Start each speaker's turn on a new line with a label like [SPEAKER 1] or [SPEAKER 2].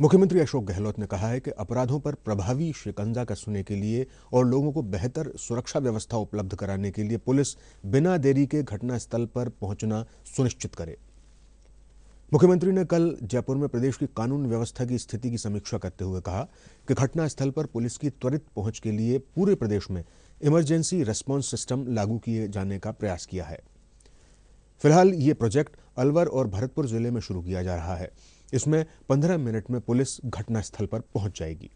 [SPEAKER 1] मुख्यमंत्री अशोक गहलोत ने कहा है कि अपराधों पर प्रभावी शिकंजा कसने के लिए और लोगों को बेहतर सुरक्षा व्यवस्था उपलब्ध कराने के लिए पुलिस बिना देरी के घटनास्थल पर पहुंचना सुनिश्चित करे मुख्यमंत्री ने कल जयपुर में प्रदेश की कानून व्यवस्था की स्थिति की समीक्षा करते हुए कहा कि घटनास्थल पर पुलिस की त्वरित पहुंच के लिए पूरे प्रदेश में इमरजेंसी रेस्पॉन्स सिस्टम लागू किए जाने का प्रयास किया है फिलहाल ये प्रोजेक्ट अलवर और भरतपुर जिले में शुरू किया जा रहा है इसमें पंद्रह मिनट में पुलिस घटनास्थल पर पहुंच जाएगी